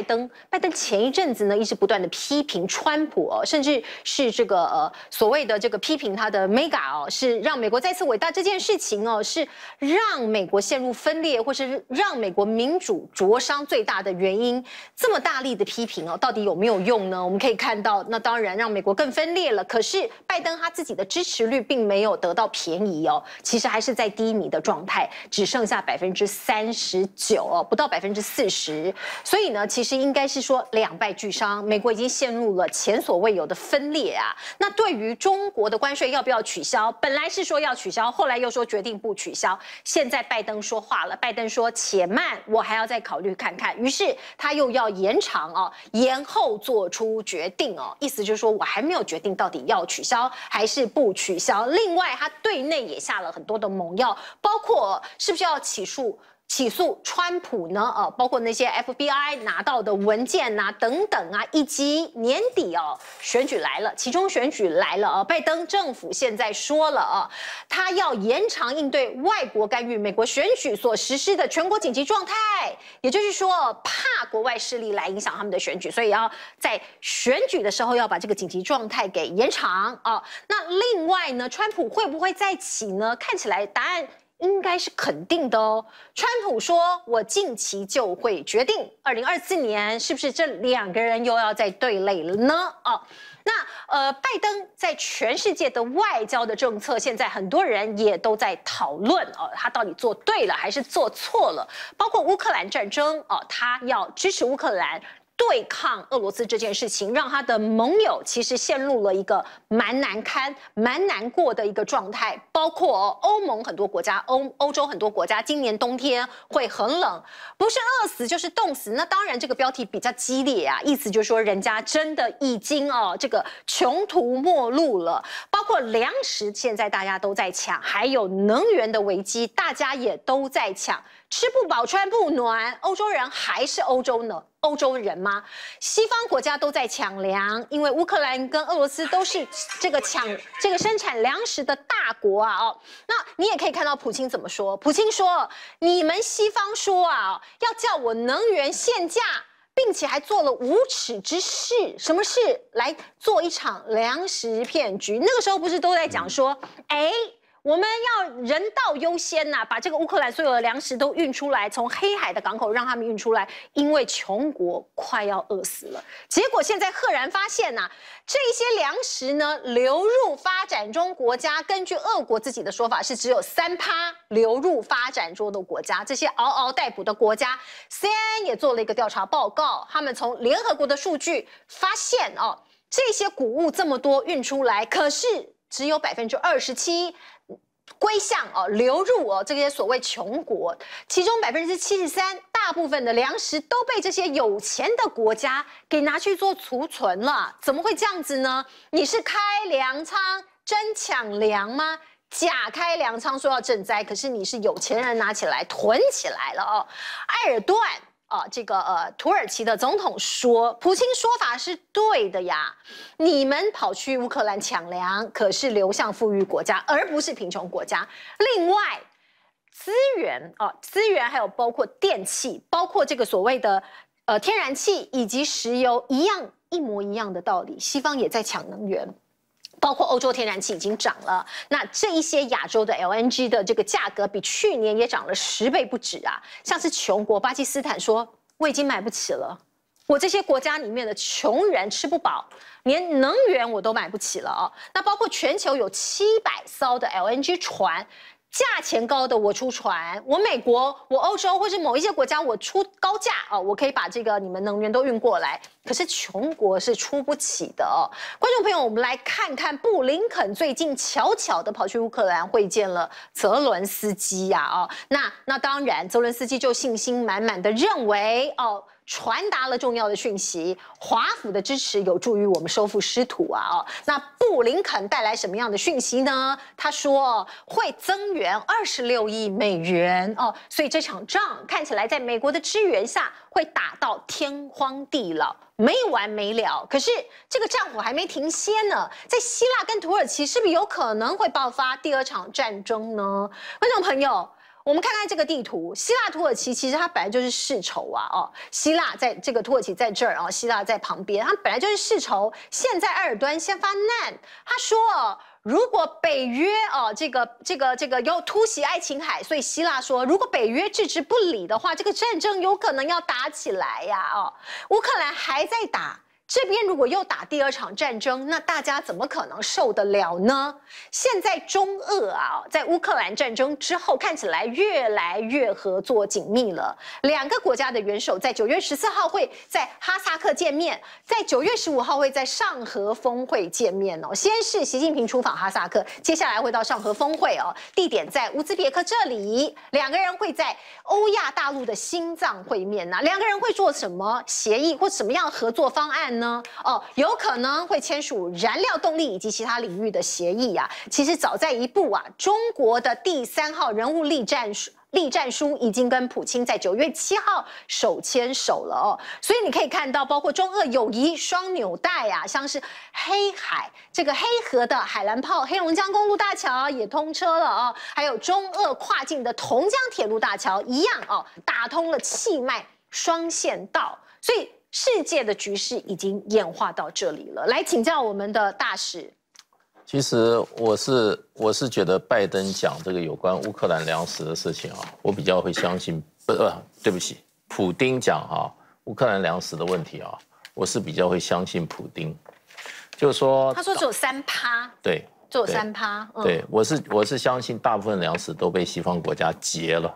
拜登，拜登前一阵子呢，一直不断的批评川普，甚至是这个呃所谓的这个批评他的 mega 哦，是让美国再次伟大这件事情哦，是让美国陷入分裂，或是让美国民主灼伤最大的原因。这么大力的批评哦，到底有没有用呢？我们可以看到，那当然让美国更分裂了。可是拜登他自己的支持率并没有得到便宜哦，其实还是在低迷的状态，只剩下百分之三十九，不到百分之四十。所以呢，其实。这应该是说两败俱伤，美国已经陷入了前所未有的分裂啊！那对于中国的关税要不要取消，本来是说要取消，后来又说决定不取消，现在拜登说话了，拜登说且慢，我还要再考虑看看。于是他又要延长哦，延后做出决定哦，意思就是说我还没有决定到底要取消还是不取消。另外他对内也下了很多的猛药，包括是不是要起诉。起诉川普呢？呃，包括那些 FBI 拿到的文件呐，等等啊，以及年底哦，选举来了，其中选举来了啊，拜登政府现在说了啊，他要延长应对外国干预美国选举所实施的全国紧急状态，也就是说，怕国外势力来影响他们的选举，所以要在选举的时候要把这个紧急状态给延长啊。那另外呢，川普会不会再起呢？看起来答案。应该是肯定的哦。川普说，我近期就会决定，二零二四年是不是这两个人又要再对垒了呢？哦，那呃，拜登在全世界的外交的政策，现在很多人也都在讨论哦，他到底做对了还是做错了？包括乌克兰战争哦，他要支持乌克兰。对抗俄罗斯这件事情，让他的盟友其实陷入了一个蛮难堪、蛮难过的一个状态。包括欧盟很多国家、欧欧洲很多国家，今年冬天会很冷，不是饿死就是冻死。那当然，这个标题比较激烈啊，意思就是说，人家真的已经哦，这个穷途末路了。包括粮食现在大家都在抢，还有能源的危机，大家也都在抢。吃不饱穿不暖，欧洲人还是欧洲呢？欧洲人吗？西方国家都在抢粮，因为乌克兰跟俄罗斯都是这个抢这个生产粮食的大国啊！哦，那你也可以看到普京怎么说？普京说：“你们西方说啊，要叫我能源限价，并且还做了无耻之事，什么事？来做一场粮食骗局？那个时候不是都在讲说，哎。”我们要人道优先呐，把这个乌克兰所有的粮食都运出来，从黑海的港口让他们运出来，因为穷国快要饿死了。结果现在赫然发现呐，这些粮食呢流入发展中国家，根据俄国自己的说法是只有三趴流入发展中的国家，这些嗷嗷待哺的国家。CNN 也做了一个调查报告，他们从联合国的数据发现哦，这些谷物这么多运出来，可是只有百分之二十七。归向哦，流入哦，这些所谓穷国，其中百分之七十三，大部分的粮食都被这些有钱的国家给拿去做储存了。怎么会这样子呢？你是开粮仓真抢粮吗？假开粮仓说要赈灾，可是你是有钱人拿起来囤起来了哦，埃尔段啊，这个呃，土耳其的总统说，普京说法是对的呀。你们跑去乌克兰抢粮，可是流向富裕国家，而不是贫穷国家。另外，资源啊，资源还有包括电器，包括这个所谓的呃天然气以及石油，一样一模一样的道理。西方也在抢能源。包括欧洲天然气已经涨了，那这一些亚洲的 LNG 的这个价格比去年也涨了十倍不止啊！像是穷国巴基斯坦说，我已经买不起了，我这些国家里面的穷人吃不饱，连能源我都买不起了哦。那包括全球有七百艘的 LNG 船。价钱高的我出船，我美国、我欧洲或是某一些国家，我出高价哦，我可以把这个你们能源都运过来。可是穷国是出不起的哦。观众朋友，我们来看看布林肯最近巧巧的跑去乌克兰会见了泽伦斯基啊。哦，那那当然，泽伦斯基就信心满满的认为哦。传达了重要的讯息，华府的支持有助于我们收复失土啊！哦，那布林肯带来什么样的讯息呢？他说会增援二十六亿美元哦，所以这场仗看起来在美国的支援下会打到天荒地老，没完没了。可是这个战火还没停歇呢，在希腊跟土耳其是不是有可能会爆发第二场战争呢？观众朋友。我们看看这个地图，希腊、土耳其其实它本来就是世仇啊！哦，希腊在这个土耳其在这儿，然希腊在旁边，它本来就是世仇。现在埃尔多安先发难，他说：，如果北约哦，这个、这个、这个要突袭爱琴海，所以希腊说，如果北约置之不理的话，这个战争有可能要打起来呀！哦，乌克兰还在打。这边如果又打第二场战争，那大家怎么可能受得了呢？现在中俄啊，在乌克兰战争之后，看起来越来越合作紧密了。两个国家的元首在九月十四号会在哈萨克见面，在九月十五号会在上合峰会见面哦。先是习近平出访哈萨克，接下来会到上合峰会哦，地点在乌兹别克这里，两个人会在欧亚大陆的心脏会面呢。两个人会做什么协议或什么样合作方案？呢？呢？哦，有可能会签署燃料动力以及其他领域的协议啊。其实早在一步啊，中国的第三号人物力战书，栗战书已经跟普京在九月七号手牵手了哦。所以你可以看到，包括中俄友谊双纽带啊，像是黑海这个黑河的海兰炮、黑龙江公路大桥也通车了哦，还有中俄跨境的同江铁路大桥一样哦，打通了气脉双线道，所以。世界的局势已经演化到这里了，来请教我们的大使。其实我是我是觉得拜登讲这个有关乌克兰粮食的事情啊，我比较会相信。不，对不起，普丁讲哈乌克兰粮食的问题啊，我是比较会相信普丁，就是说，他说只有三趴，对，只有三趴。对我是我是相信大部分粮食都被西方国家劫了。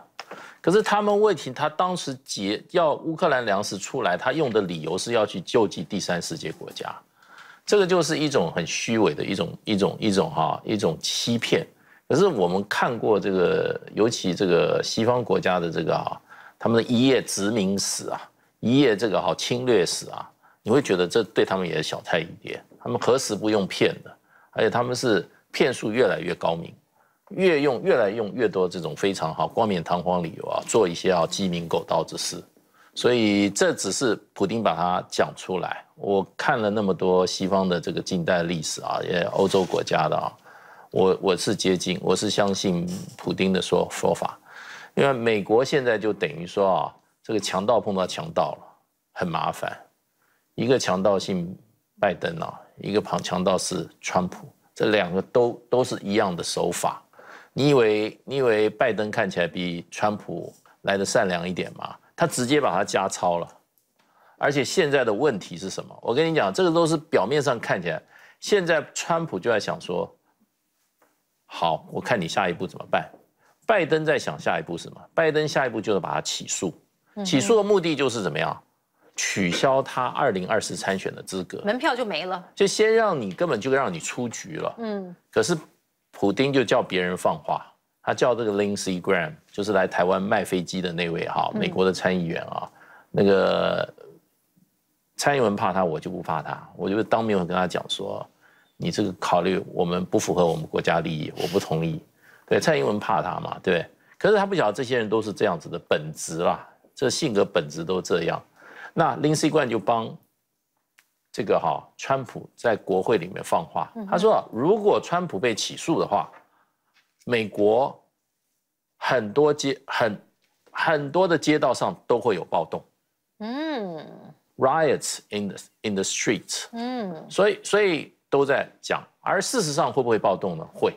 可是他们问题，他当时截要乌克兰粮食出来，他用的理由是要去救济第三世界国家，这个就是一种很虚伪的一种一种一种哈，一种欺骗。可是我们看过这个，尤其这个西方国家的这个啊，他们的一夜殖民史啊，一夜这个哈侵略史啊，你会觉得这对他们也是小菜一碟。他们何时不用骗的？而且他们是骗术越来越高明。越用越来用越多这种非常好冠冕堂皇理由啊，做一些啊鸡鸣狗盗之事，所以这只是普丁把它讲出来。我看了那么多西方的这个近代历史啊，也欧洲国家的啊，我我是接近，我是相信普丁的说说法，因为美国现在就等于说啊，这个强盗碰到强盗了，很麻烦。一个强盗姓拜登啊，一个旁强盗是川普，这两个都都是一样的手法。你以为你以为拜登看起来比川普来的善良一点吗？他直接把他加超了，而且现在的问题是什么？我跟你讲，这个都是表面上看起来。现在川普就在想说，好，我看你下一步怎么办。拜登在想下一步什么？拜登下一步就是把他起诉，起诉的目的就是怎么样取消他二零二四参选的资格，门票就没了，就先让你根本就让你出局了。嗯，可是。普丁就叫别人放话，他叫这个 Lindsey Graham，就是来台湾卖飞机的那位哈，美国的参议员啊。那个蔡英文怕他，我就不怕他。我就当面跟他讲说，你这个考虑我们不符合我们国家利益，我不同意。对，蔡英文怕他嘛，对可是他不晓得这些人都是这样子的本质啦，这性格本质都这样。那 l i n s e y g r a h a 就帮。这个哈，川普在国会里面放话，他说，如果川普被起诉的话，美国很多街、很很多的街道上都会有暴动。嗯，riots in the in the streets。嗯，所以所以都在讲，而事实上会不会暴动呢？会。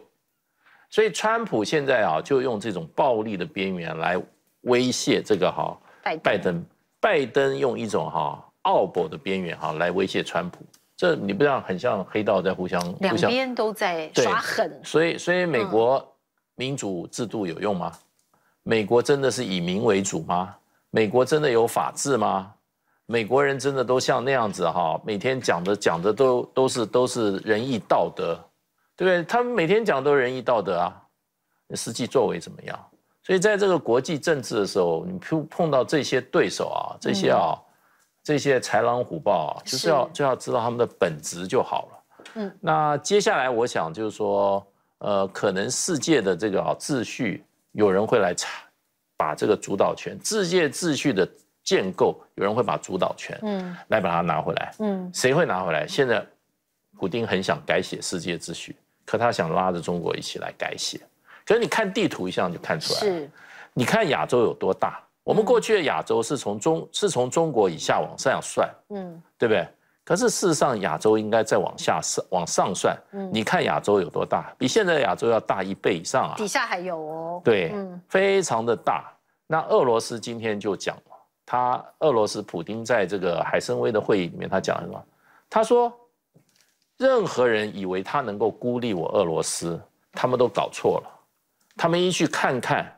所以川普现在啊，就用这种暴力的边缘来威胁这个哈拜登。拜登用一种哈。傲博的边缘哈，来威胁川普，这你不道，很像黑道在互相，两边都在耍狠。所以，所以美国民主制度有用吗？美国真的是以民为主吗？美国真的有法治吗？美国人真的都像那样子哈？每天讲的讲的都都是都是仁义道德，对不对？他们每天讲都仁义道德啊，实际作为怎么样？所以在这个国际政治的时候，你碰碰到这些对手啊，这些啊。这些豺狼虎豹啊，就是要就要知道他们的本质就好了。嗯，那接下来我想就是说，呃，可能世界的这个啊秩序，有人会来查把这个主导权，世界秩序的建构，有人会把主导权，嗯，来把它拿回来。嗯，谁会拿回来？现在，普丁很想改写世界秩序，可他想拉着中国一起来改写。可是你看地图一下就看出来，是，你看亚洲有多大。我们过去的亚洲是从中是从中国以下往上算，嗯，对不对？可是事实上，亚洲应该再往下上往上算。嗯，你看亚洲有多大？比现在的亚洲要大一倍以上啊！底下还有哦。对，非常的大。那俄罗斯今天就讲，他俄罗斯普丁在这个海参崴的会议里面，他讲什么？他说，任何人以为他能够孤立我俄罗斯，他们都搞错了。他们一去看看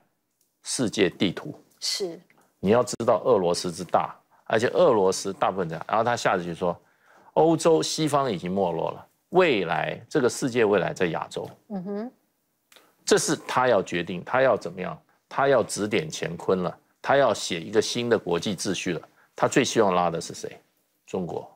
世界地图。是，你要知道俄罗斯之大，而且俄罗斯大部分这样，然后他下一句说，欧洲西方已经没落了，未来这个世界未来在亚洲。嗯哼，这是他要决定，他要怎么样，他要指点乾坤了，他要写一个新的国际秩序了，他最希望拉的是谁？中国。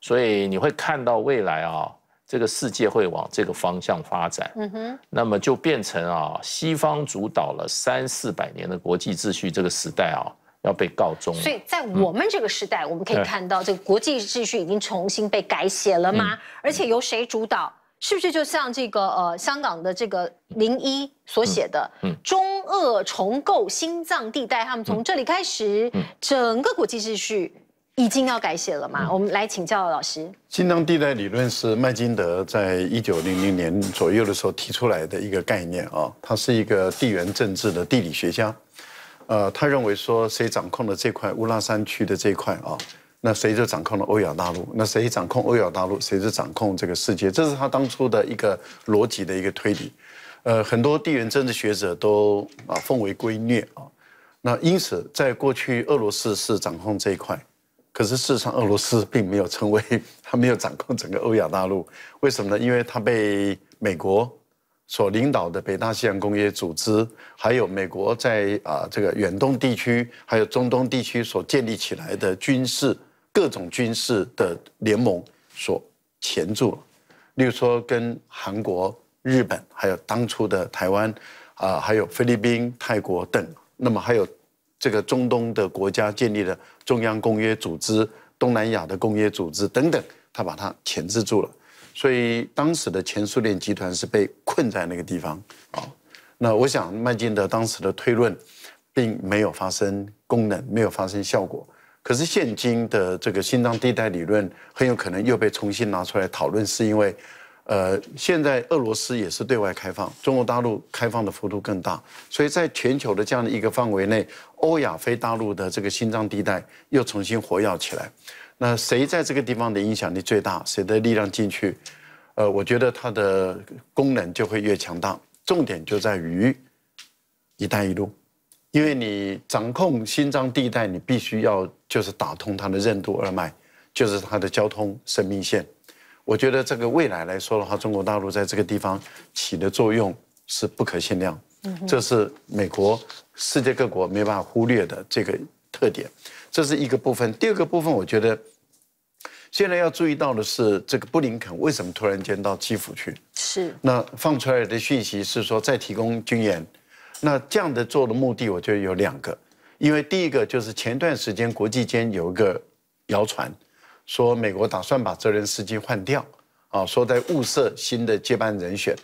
所以你会看到未来啊。这个世界会往这个方向发展，嗯哼，那么就变成啊，西方主导了三四百年的国际秩序这个时代啊，要被告终。所以在我们这个时代，我们可以看到这个国际秩序已经重新被改写了吗？而且由谁主导？是不是就像这个呃，香港的这个零一所写的，中厄重构心脏地带，他们从这里开始，整个国际秩序。已经要改写了嘛？我们来请教老师。金狼地带理论是麦金德在一九零零年左右的时候提出来的一个概念啊，他是一个地缘政治的地理学家，呃，他认为说谁掌控了这块乌拉山区的这块啊，那谁就掌控了欧亚大陆，那谁掌控欧亚大陆，谁就掌控这个世界，这是他当初的一个逻辑的一个推理。呃，很多地缘政治学者都啊奉为圭臬啊，那因此在过去俄罗斯是掌控这一块。可是事实上，俄罗斯并没有成为，他没有掌控整个欧亚大陆，为什么呢？因为他被美国所领导的北大西洋公约组织，还有美国在啊这个远东地区，还有中东地区所建立起来的军事各种军事的联盟所钳住了，例如说跟韩国、日本，还有当初的台湾，啊，还有菲律宾、泰国等，那么还有。这个中东的国家建立了中央公约组织，东南亚的公约组织等等，他把它钳制住了，所以当时的前苏联集团是被困在那个地方啊。那我想麦金德当时的推论，并没有发生功能，没有发生效果。可是现今的这个心脏地带理论，很有可能又被重新拿出来讨论，是因为。呃，现在俄罗斯也是对外开放，中国大陆开放的幅度更大，所以在全球的这样的一个范围内，欧亚非大陆的这个心脏地带又重新活跃起来。那谁在这个地方的影响力最大，谁的力量进去，呃，我觉得它的功能就会越强大。重点就在于“一带一路”，因为你掌控心脏地带，你必须要就是打通它的任督二脉，就是它的交通生命线。我觉得这个未来来说的话，中国大陆在这个地方起的作用是不可限量，这是美国世界各国没办法忽略的这个特点，这是一个部分。第二个部分，我觉得现在要注意到的是，这个布林肯为什么突然间到基辅去？是那放出来的讯息是说再提供军援，那这样的做的目的，我觉得有两个，因为第一个就是前段时间国际间有一个谣传。说美国打算把泽连斯基换掉，啊，说在物色新的接班人选。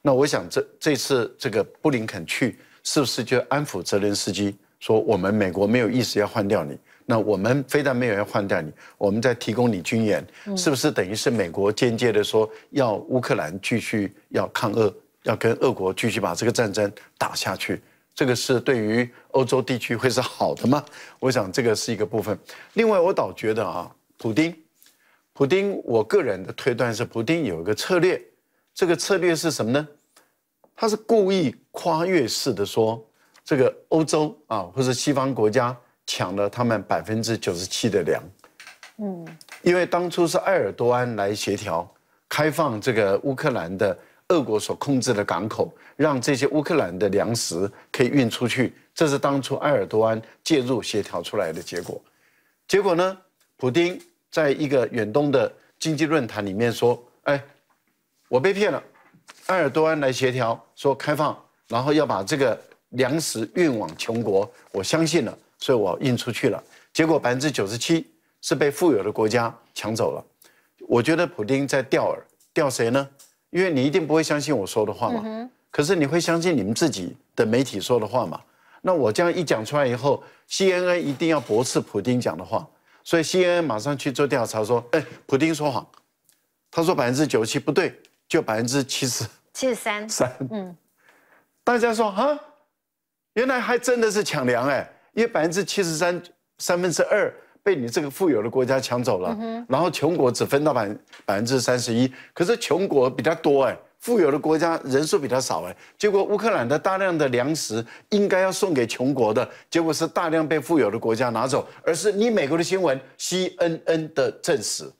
那我想这这次这个布林肯去，是不是就安抚泽连斯基，说我们美国没有意思要换掉你。那我们非但没有要换掉你，我们在提供你军援，是不是等于是美国间接的说要乌克兰继续要抗俄，要跟俄国继续把这个战争打下去？这个是对于欧洲地区会是好的吗？我想这个是一个部分。另外，我倒觉得啊。普丁，普丁，我个人的推断是，普丁有一个策略，这个策略是什么呢？他是故意跨越式的说，这个欧洲啊，或者西方国家抢了他们百分之九十七的粮，嗯，因为当初是埃尔多安来协调开放这个乌克兰的俄国所控制的港口，让这些乌克兰的粮食可以运出去，这是当初埃尔多安介入协调出来的结果。结果呢，普丁在一个远东的经济论坛里面说：“哎，我被骗了。”埃尔多安来协调说开放，然后要把这个粮食运往穷国，我相信了，所以我运出去了。结果百分之九十七是被富有的国家抢走了。我觉得普京在钓饵，钓谁呢？因为你一定不会相信我说的话嘛。可是你会相信你们自己的媒体说的话嘛？那我这样一讲出来以后，C N N 一定要驳斥普京讲的话。所以 CNN 马上去做调查，说，哎，普京说谎，他说百分之九十七不对，就百分之七十，七十三，三，嗯，大家说啊，原来还真的是抢粮哎，因为百分之七十三，三分之二被你这个富有的国家抢走了，然后穷国只分到百分百分之三十一，可是穷国比他多哎。富有的国家人数比较少哎，结果乌克兰的大量的粮食应该要送给穷国的，结果是大量被富有的国家拿走，而是你美国的新闻 C N N 的证实，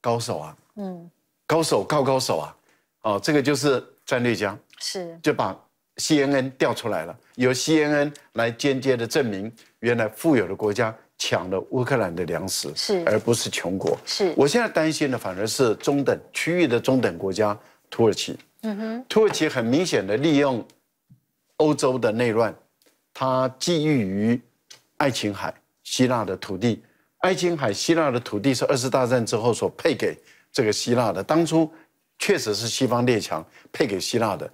高手啊，嗯，高手高高手啊，哦，这个就是战略家是就把 C N N 调出来了，由 C N N 来间接的证明原来富有的国家抢了乌克兰的粮食是而不是穷国是，我现在担心的反而是中等区域的中等国家。土耳其，嗯哼，土耳其很明显的利用欧洲的内乱，它觊觎于爱琴海希腊的土地。爱琴海希腊的土地是二次大战之后所配给这个希腊的，当初确实是西方列强配给希腊的。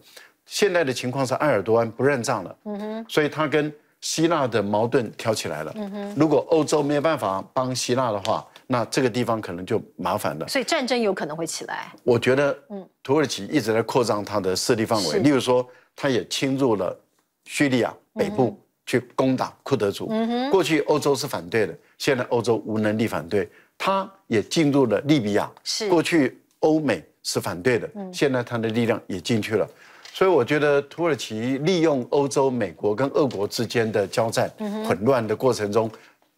现在的情况是埃尔多安不认账了，嗯哼，所以他跟希腊的矛盾挑起来了。嗯哼，如果欧洲没有办法帮希腊的话，那这个地方可能就麻烦了，所以战争有可能会起来。我觉得，嗯，土耳其一直在扩张它的势力范围，例如说，它也侵入了叙利亚北部去攻打库德族。过去欧洲是反对的，现在欧洲无能力反对。它也进入了利比亚，是过去欧美是反对的，现在它的力量也进去了。所以我觉得，土耳其利用欧洲、美国跟俄国之间的交战混乱的过程中。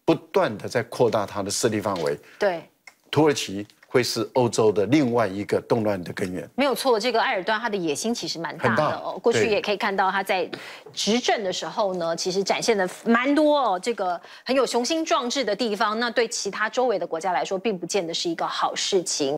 不断的在扩大他的势力范围，对，土耳其会是欧洲的另外一个动乱的根源，没有错。这个埃尔多安他的野心其实蛮大的哦，过去也可以看到他在执政的时候呢，其实展现的蛮多哦，这个很有雄心壮志的地方。那对其他周围的国家来说，并不见得是一个好事情。